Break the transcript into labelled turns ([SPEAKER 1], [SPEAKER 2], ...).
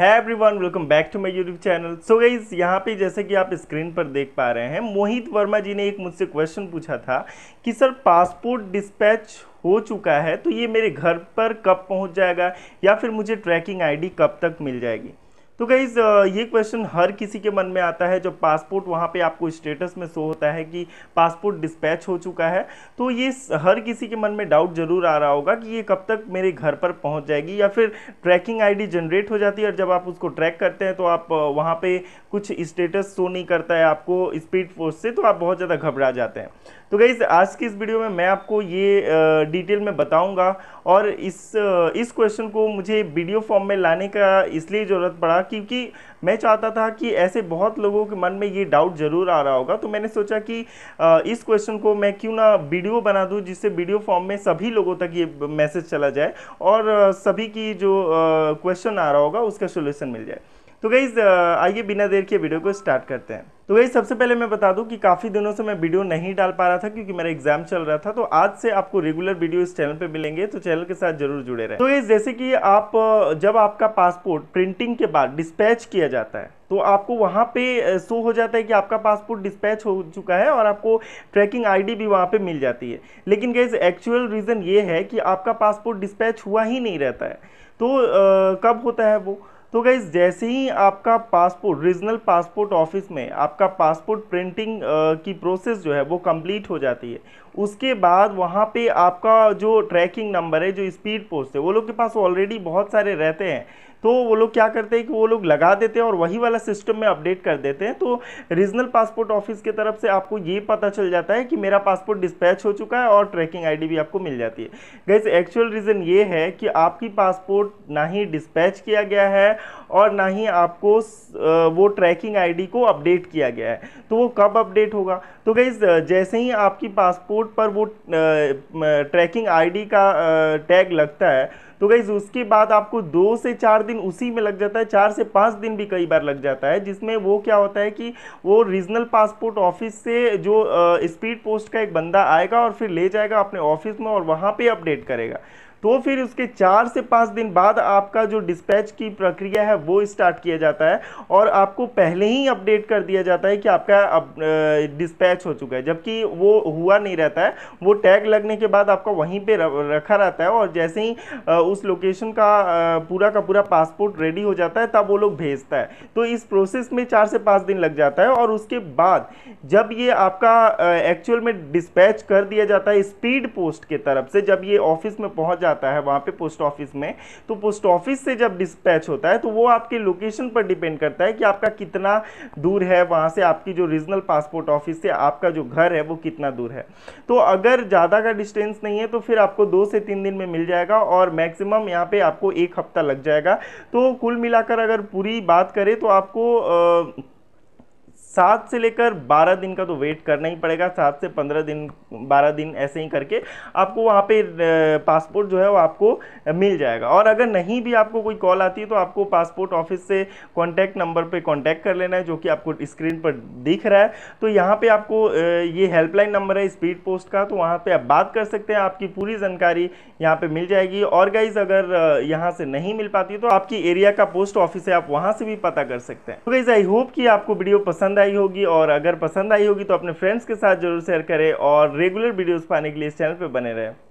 [SPEAKER 1] है everyone welcome back to my YouTube channel so guys यहाँ पे जैसे कि आप स्क्रीन पर देख पा रहे हैं मोहित वर्मा जी ने एक मुझसे क्वेश्चन पूछा था कि सर पासपोर्ट डिस्पैच हो चुका है तो ये मेरे घर पर कब पहुँच जाएगा या फिर मुझे ट्रैकिंग आईडी कब तक मिल जाएगी तो गाइज़ ये क्वेश्चन हर किसी के मन में आता है जब पासपोर्ट वहाँ पे आपको स्टेटस में शो होता है कि पासपोर्ट डिस्पैच हो चुका है तो ये हर किसी के मन में डाउट ज़रूर आ रहा होगा कि ये कब तक मेरे घर पर पहुँच जाएगी या फिर ट्रैकिंग आईडी जनरेट हो जाती है और जब आप उसको ट्रैक करते हैं तो आप वहाँ पर कुछ स्टेटस शो नहीं करता है आपको स्पीड फोर्स से तो आप बहुत ज़्यादा घबरा जाते हैं तो गाइज़ आज की इस वीडियो में मैं आपको ये डिटेल में बताऊँगा और इस इस क्वेश्चन को मुझे वीडियो फॉर्म में लाने का इसलिए ज़रूरत पड़ा क्योंकि मैं चाहता था कि ऐसे बहुत लोगों के मन में ये डाउट ज़रूर आ रहा होगा तो मैंने सोचा कि इस क्वेश्चन को मैं क्यों ना वीडियो बना दूँ जिससे वीडियो फॉर्म में सभी लोगों तक ये मैसेज चला जाए और सभी की जो क्वेश्चन आ रहा होगा उसका सोल्यूशन मिल जाए तो गईज आइए बिना देर के वीडियो को स्टार्ट करते हैं तो वही सबसे पहले मैं बता दूं कि काफ़ी दिनों से मैं वीडियो नहीं डाल पा रहा था क्योंकि मेरा एग्जाम चल रहा था तो आज से आपको रेगुलर वीडियो इस चैनल पे मिलेंगे तो चैनल के साथ जरूर जुड़े रहें तो ये जैसे कि आप जब आपका पासपोर्ट प्रिंटिंग के बाद डिस्पैच किया जाता है तो आपको वहाँ पे शो हो जाता है कि आपका पासपोर्ट डिस्पैच हो चुका है और आपको ट्रैकिंग आईडी भी वहाँ पे मिल जाती है लेकिन गैस एक्चुअल रीज़न ये है कि आपका पासपोर्ट डिस्पैच हुआ ही नहीं रहता है तो आ, कब होता है वो तो गई जैसे ही आपका पासपोर्ट रीजनल पासपोर्ट ऑफिस में आपका पासपोर्ट प्रिंटिंग की प्रोसेस जो है वो कंप्लीट हो जाती है उसके बाद वहाँ पे आपका जो ट्रैकिंग नंबर है जो स्पीड पोस्ट है वो लोग के पास ऑलरेडी बहुत सारे रहते हैं तो वो लोग क्या करते हैं कि वो लोग लगा देते हैं और वही वाला सिस्टम में अपडेट कर देते हैं तो रीजनल पासपोर्ट ऑफिस की तरफ से आपको ये पता चल जाता है कि मेरा पासपोर्ट डिस्पैच हो चुका है और ट्रैकिंग आईडी भी आपको मिल जाती है गैस एक्चुअल रीज़न ये है कि आपकी पासपोर्ट ना ही डिस्पैच किया गया है और ना ही आपको वो ट्रैकिंग आईडी को अपडेट किया गया है तो वो कब अपडेट होगा तो गईज जैसे ही आपकी पासपोर्ट पर वो ट्रैकिंग आईडी का टैग लगता है तो गईज उसके बाद आपको दो से चार दिन उसी में लग जाता है चार से पाँच दिन भी कई बार लग जाता है जिसमें वो क्या होता है कि वो रीजनल पासपोर्ट ऑफिस से जो स्पीड पोस्ट का एक बंदा आएगा और फिर ले जाएगा अपने ऑफिस में और वहाँ पे अपडेट करेगा तो फिर उसके चार से पाँच दिन बाद आपका जो डिस्पैच की प्रक्रिया है वो स्टार्ट किया जाता है और आपको पहले ही अपडेट कर दिया जाता है कि आपका डिस्पैच हो चुका है जबकि वो हुआ नहीं रहता है वो टैग लगने के बाद आपका वहीं पे रखा रहता है और जैसे ही उस लोकेशन का पूरा का पूरा पासपोर्ट रेडी हो जाता है तब वो लोग भेजता है तो इस प्रोसेस में चार से पाँच दिन लग जाता है और उसके बाद जब ये आपका एक्चुअल में डिस्पैच कर दिया जाता है स्पीड पोस्ट के तरफ से जब ये ऑफिस में पहुँच जाता जाता है वहाँ पे पोस्ट ऑफिस में तो पोस्ट ऑफिस से जब डिस्पैच होता है तो वो आपके लोकेशन पर डिपेंड करता है कि आपका कितना दूर है वहाँ से आपकी जो रीजनल पासपोर्ट ऑफिस से आपका जो घर है वो कितना दूर है तो अगर ज़्यादा का डिस्टेंस नहीं है तो फिर आपको दो से तीन दिन में मिल जाएगा और मैक्सिमम यहाँ पर आपको एक हफ्ता लग जाएगा तो कुल मिलाकर अगर पूरी बात करें तो आपको आ, सात से लेकर बारह दिन का तो वेट करना ही पड़ेगा सात से पंद्रह दिन बारह दिन ऐसे ही करके आपको वहाँ पे पासपोर्ट जो है वो आपको मिल जाएगा और अगर नहीं भी आपको कोई कॉल आती है तो आपको पासपोर्ट ऑफिस से कॉन्टैक्ट नंबर पर कॉन्टैक्ट कर लेना है जो कि आपको स्क्रीन पर दिख रहा है तो यहाँ पर आपको ये हेल्पलाइन नंबर है स्पीड पोस्ट का तो वहाँ पर आप बात कर सकते हैं आपकी पूरी जानकारी यहाँ पर मिल जाएगी और गाइज अगर यहाँ से नहीं मिल पाती तो आपकी एरिया का पोस्ट ऑफिस है आप वहाँ से भी पता कर सकते हैं तो गाइज आई होप कि आपको वीडियो पसंद आई आई होगी और अगर पसंद आई होगी तो अपने फ्रेंड्स के साथ जरूर शेयर करें और रेगुलर वीडियोज़ पाने के लिए इस चैनल पर बने रहें